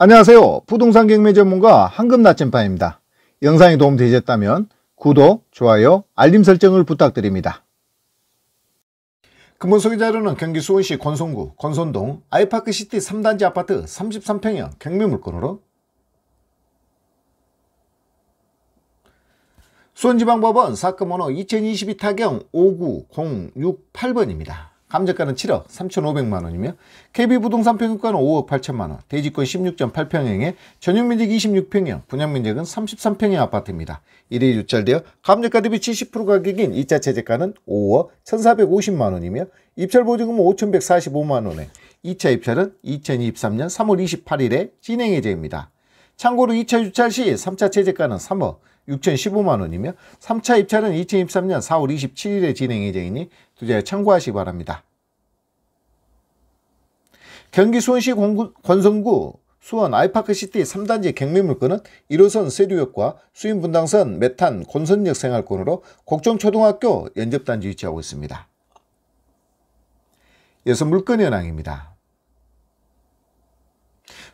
안녕하세요. 부동산 경매 전문가 황금 나침반입니다. 영상이 도움되셨다면 구독, 좋아요, 알림 설정을 부탁드립니다. 근본 소개 자료는 경기 수원시 권선구 권선동 아이파크 시티 3단지 아파트 33평형 경매 물건으로 수원지방법원 사건 번호 2022 타경 59068번입니다. 감정가는 7억 3,500만 원이며 KB 부동산 평균가는 5억 8천만 원, 대지권 16.8평형에 전용 면적 26평형, 분양 면적은 33평형 아파트입니다. 1회 유찰되어 감정가 대비 70% 가격인 이자 최저가는 5억 1,450만 원이며 입찰 보증금은 5,145만 원에 2차 입찰은 2023년 3월 28일에 진행 예정입니다. 참고로 2차 유찰 시 3차 체제가는 3억 6,015만원이며 3차 입찰은 2023년 4월 27일에 진행 예정이니 투자에 참고하시 기 바랍니다. 경기 수원시 권성구 수원 아이파크시티 3단지 경매물건은 1호선 세류역과 수인분당선 메탄 권선역 생활권으로 곡정초등학교 연접단지 위치하고 있습니다. 이어 물건 현황입니다.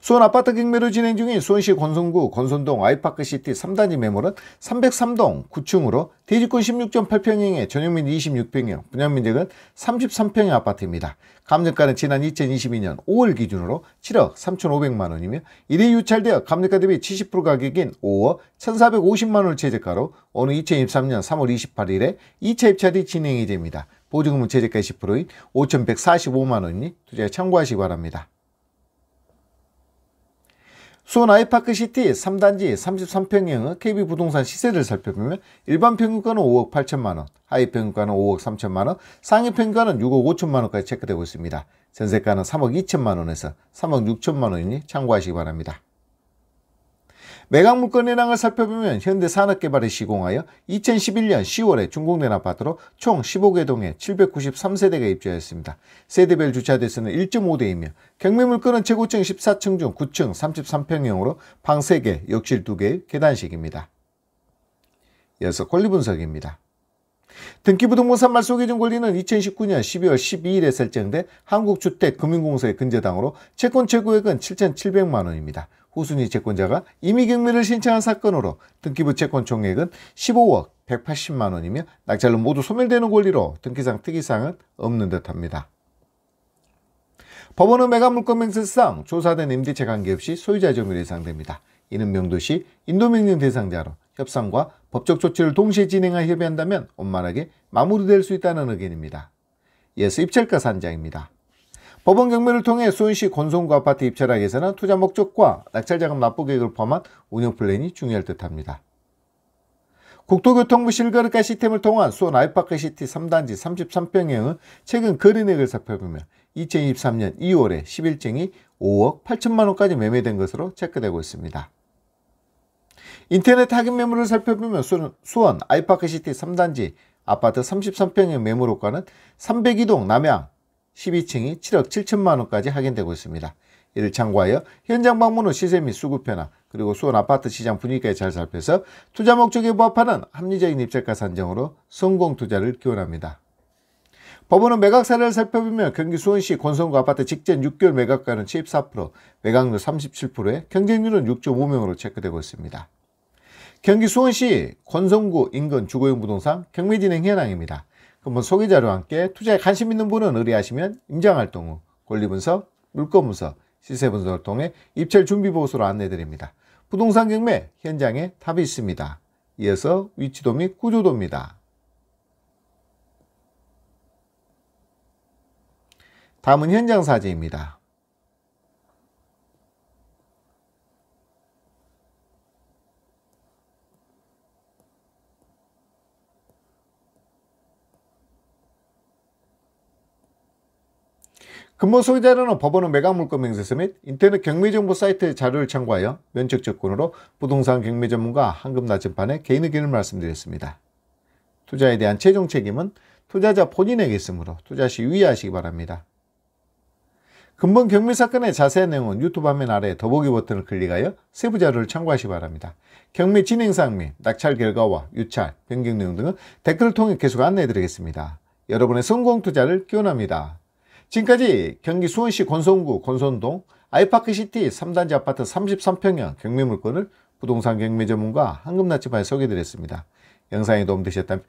수원 아파트 경매로 진행 중인 수원시 권선구 권선동 아이파크시티 3단지 매물은 303동 9층으로 대지권 1 6 8평형의 전용민 26평형, 분양면적은 33평의 아파트입니다. 감정가는 지난 2022년 5월 기준으로 7억 3,500만원이며 이래 유찰되어 감정가 대비 70% 가격인 5억 1,450만원을 최저가로 오는 2023년 3월 28일에 2차 입찰이 진행이 됩니다. 보증금은 최저가 10%인 5,145만원이니 투자에 참고하시기 바랍니다. 수원 아이파크시티 3단지 33평형의 KB부동산 시세를 살펴보면 일반 평균가는 5억 8천만원, 하위 평균가는 5억 3천만원, 상위 평균가는 6억 5천만원까지 체크되고 있습니다. 전세가는 3억 2천만원에서 3억 6천만원이니 참고하시기 바랍니다. 매각 물건 현황을 살펴보면 현대 산업개발이 시공하여 2011년 10월에 중국 내 아파트로 총 15개 동에 793세대가 입주하였습니다. 세대별 주차대수는 1.5대이며 경매 물건은 최고층 14층 중 9층 33평형으로 방 3개, 욕실 2개, 계단식입니다. 이어서 권리 분석입니다. 등기부등본산 말소기준 권리는 2019년 12월 12일에 설정된 한국주택금융공사의 근저당으로 채권 최고액은 7,700만원입니다. 후순위 채권자가 임의경매를 신청한 사건으로 등기부 채권 총액은 15억 180만 원이며 낙찰로 모두 소멸되는 권리로 등기상 특이사항은 없는 듯합니다. 법원은 매각물권 명세상 조사된 임대차 관계없이 소유자 점유율 예상됩니다. 이는 명도시 인도명령 대상자로 협상과 법적 조치를 동시에 진행하여 협의한다면 원만하게 마무리될 수 있다는 의견입니다. 예어 입찰가 산장입니다. 법원 경매를 통해 수원시 권송구 아파트 입찰액에서는 하 투자 목적과 낙찰자금 납부 계획을 포함한 운영 플랜이 중요할 듯합니다. 국토교통부 실거래가 시스템을 통한 수원 아이파크 시티 3단지 33평형은 최근 거래액을 살펴보면 2023년 2월에 11층이 5억 8천만원까지 매매된 것으로 체크되고 있습니다. 인터넷 하객 매물을 살펴보면 수원, 수원 아이파크 시티 3단지 아파트 33평형 매물호가는 302동 남양 12층이 7억 7천만 원까지 확인되고 있습니다. 이를 참고하여 현장 방문 후 시세 및 수급 현황 그리고 수원 아파트 시장 분위기에 잘 살펴서 투자 목적에 부합하는 합리적인 입찰가 산정으로 성공 투자를 기원합니다. 법원은 매각 사례를 살펴보면 경기 수원시 권성구 아파트 직전 6개월 매각가는 74%, 매각률 37%에 경쟁률은 6.5명으로 체크되고 있습니다. 경기 수원시 권성구 인근 주거용 부동산 경매진행 현황입니다. 그럼 뭐 소개자료와 함께 투자에 관심 있는 분은 의뢰하시면 임장활동 후 권리분석, 물건분석, 시세분석을 통해 입찰 준비보고서로 안내드립니다. 부동산 경매 현장에 답이 있습니다. 이어서 위치도 및 구조도입니다. 다음은 현장 사진입니다. 근본 소유자라는 법원은 매각물권 명세서 및 인터넷 경매정보 사이트 의 자료를 참고하여 면책 조건으로 부동산 경매 전문가 한금 나침판에 개인 의견을 말씀드렸습니다. 투자에 대한 최종 책임은 투자자 본인에게 있으므로 투자 시 유의하시기 바랍니다. 근본 경매 사건의 자세한 내용은 유튜브 화면 아래 더보기 버튼을 클릭하여 세부 자료를 참고하시기 바랍니다. 경매 진행상항및 낙찰 결과와 유찰, 변경 내용 등은 댓글을 통해 계속 안내해 드리겠습니다. 여러분의 성공 투자를 기원합니다. 지금까지 경기 수원시 권선구 권선동 아이파크시티 3단지 아파트 33평형 경매 물건을 부동산 경매 전문가 한금나치바에 소개드렸습니다. 영상이 도움되셨다면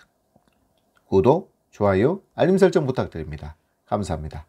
구독, 좋아요, 알림 설정 부탁드립니다. 감사합니다.